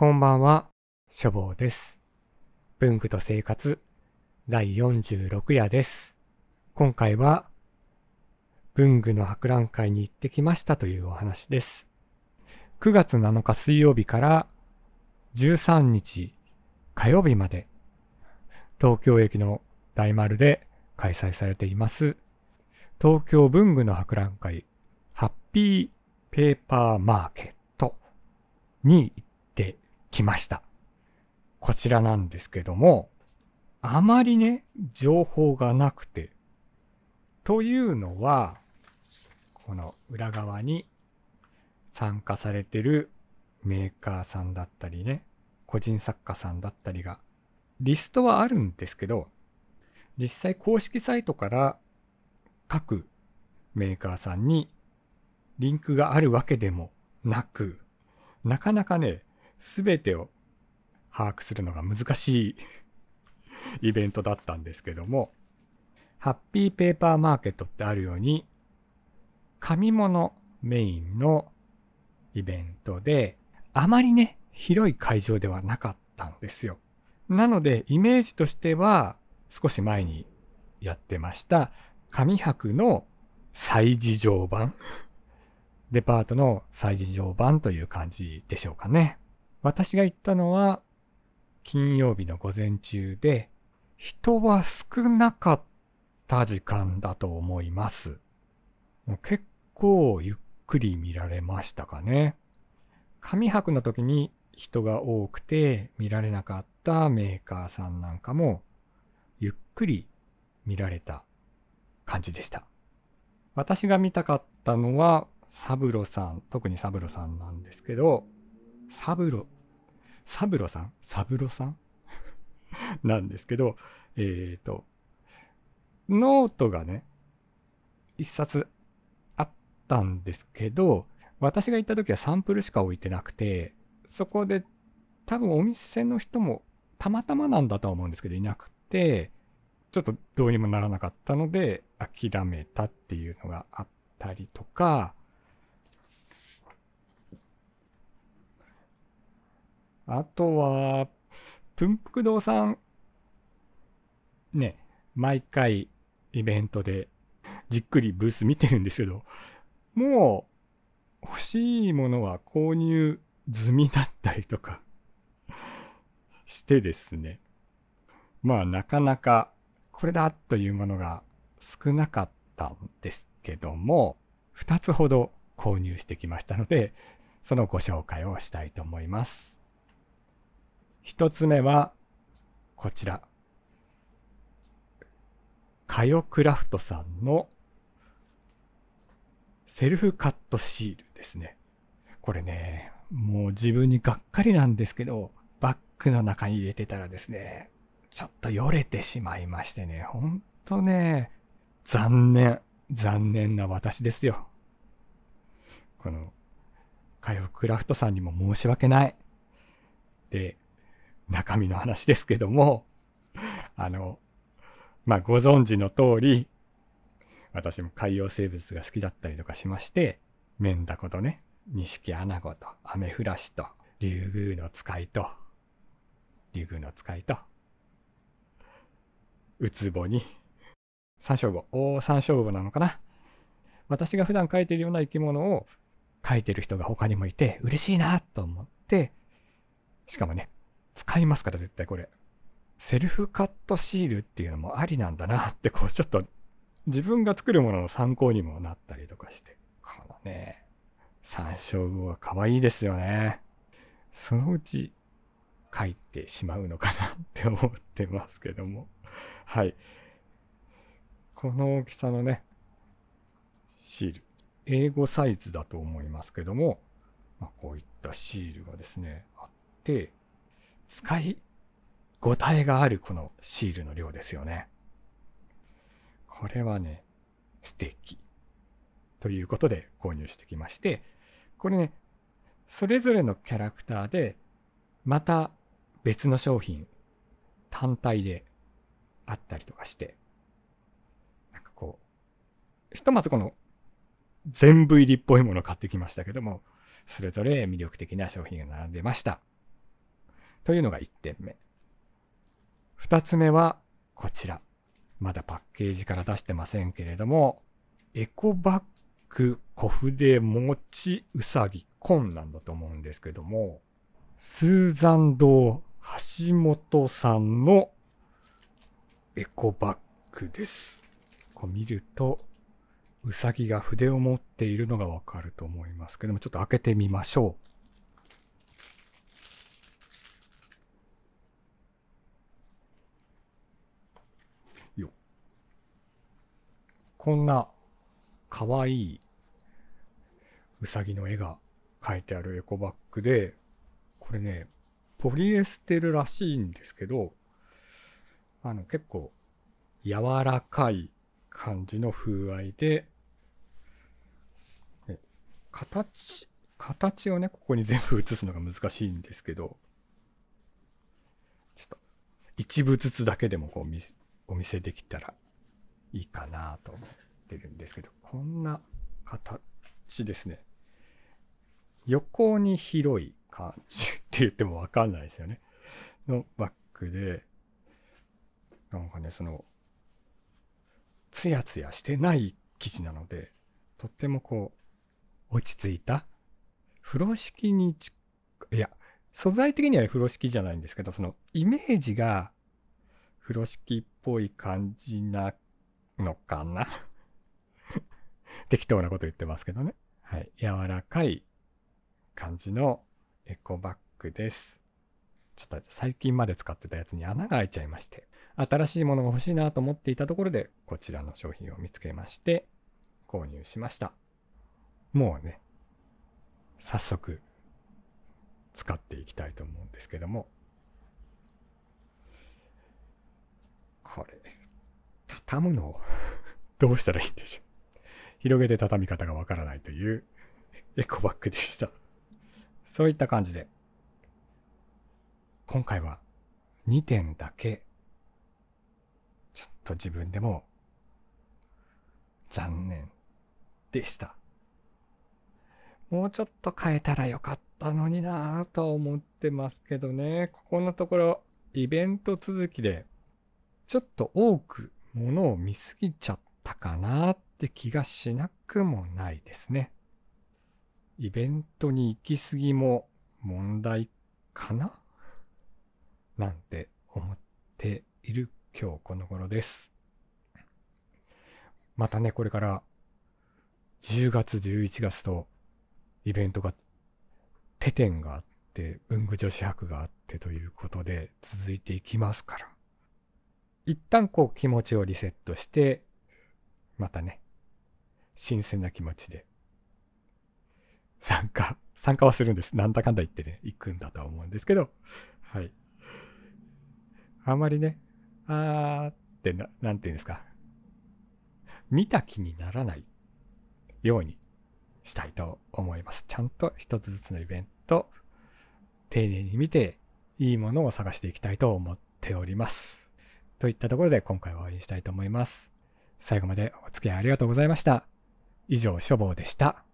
こんばんは、書房です。文具と生活第46夜です。今回は、文具の博覧会に行ってきましたというお話です。9月7日水曜日から13日火曜日まで、東京駅の大丸で開催されています、東京文具の博覧会、ハッピーペーパーマーケットに行来ました。こちらなんですけども、あまりね、情報がなくて。というのは、この裏側に参加されてるメーカーさんだったりね、個人作家さんだったりが、リストはあるんですけど、実際公式サイトから各メーカーさんにリンクがあるわけでもなく、なかなかね、全てを把握するのが難しいイベントだったんですけども、ハッピーペーパーマーケットってあるように、紙物メインのイベントで、あまりね、広い会場ではなかったんですよ。なので、イメージとしては、少し前にやってました、紙箔の催事場版。デパートの催事場版という感じでしょうかね。私が行ったのは金曜日の午前中で、人は少なかった時間だと思います。結構ゆっくり見られましたかね。上白の時に人が多くて見られなかったメーカーさんなんかもゆっくり見られた感じでした。私が見たかったのはサブロさん、特にサブロさんなんですけど、サブロ、サブロさんサブロさん なんですけど、えっ、ー、と、ノートがね、一冊あったんですけど、私が行った時はサンプルしか置いてなくて、そこで多分お店の人もたまたまなんだとは思うんですけど、いなくて、ちょっとどうにもならなかったので、諦めたっていうのがあったりとか、あとは、プンプク堂さん、ね、毎回イベントでじっくりブース見てるんですけど、もう欲しいものは購入済みだったりとかしてですね。まあなかなかこれだというものが少なかったんですけども、2つほど購入してきましたので、そのご紹介をしたいと思います。1つ目はこちら。カヨクラフトさんのセルフカットシールですね。これね、もう自分にがっかりなんですけど、バッグの中に入れてたらですね、ちょっとよれてしまいましてね、ほんとね、残念、残念な私ですよ。この、カヨクラフトさんにも申し訳ない。で、中身の話ですけども、あの、まあ、ご存知の通り、私も海洋生物が好きだったりとかしまして、メンダコとね、ニシキアナゴと、アメフラシと、リュウグウの使いと、リュウグウの使いと、ウツボに、サンショウボ、おオサンショウボなのかな私が普段描いてるような生き物を描いてる人が他にもいて嬉しいなと思って、しかもね、使いますから、絶対これ。セルフカットシールっていうのもありなんだなって、こう、ちょっと自分が作るものの参考にもなったりとかして。このね、参照魚は可愛いですよね。そのうち書いてしまうのかなって思ってますけども。はい。この大きさのね、シール。英語サイズだと思いますけども、まあ、こういったシールがですね、あって、使いご体えがあるこのシールの量ですよね。これはね、素敵。ということで購入してきまして、これね、それぞれのキャラクターで、また別の商品、単体であったりとかして、なんかこう、ひとまずこの全部入りっぽいものを買ってきましたけども、それぞれ魅力的な商品が並んでました。というのが1点目。2つ目はこちら。まだパッケージから出してませんけれども、エコバッグ、小筆、持ちうさぎ、紺なんだと思うんですけども、スーザン堂橋本さんのエコバッグです。こう見ると、うさぎが筆を持っているのがわかると思いますけども、ちょっと開けてみましょう。こんな可愛いうさぎの絵が描いてあるエコバッグで、これね、ポリエステルらしいんですけど、あの結構柔らかい感じの風合いで、形、形をね、ここに全部写すのが難しいんですけど、ちょっと一部ずつだけでもこうお見せできたらいいかなと思ってるんですけど、こんな形ですね。横に広い感じって言ってもわかんないですよね。のバッグで、なんかね、その、ツヤツヤしてない生地なので、とってもこう、落ち着いた、風呂敷にいや、素材的には風呂敷じゃないんですけど、そのイメージが風呂敷っぽい感じなのかな 適当なこと言ってますけどね。はい。柔らかい感じのエコバッグです。ちょっと最近まで使ってたやつに穴が開いちゃいまして、新しいものが欲しいなと思っていたところで、こちらの商品を見つけまして、購入しました。もうね、早速、使っていきたいと思うんですけども、これ、畳むの どうしたらいいんでしょう。広げて畳み方がわからないというエコバッグでしたそういった感じで、今回は2点だけ、ちょっと自分でも残念でした。もうちょっと変えたらよかったのになぁと思ってますけどね、ここのところイベント続きでちょっと多くものを見すぎちゃったかなって気がしなくもないですね。イベントに行き過ぎも問題かななんて思っている今日この頃です。またね、これから10月、11月とイベントが、手展があって、文具女子博があってということで続いていきますから。一旦こう気持ちをリセットして、またね、新鮮な気持ちで、参加、参加はするんです。なんだかんだ言ってね、行くんだとは思うんですけど、はい。あまりね、あーってな、なんていうんですか、見た気にならないようにしたいと思います。ちゃんと一つずつのイベント、丁寧に見て、いいものを探していきたいと思っております。といったところで今回は終わりにしたいと思います。最後までお付き合いありがとうございました。以上、書房でした。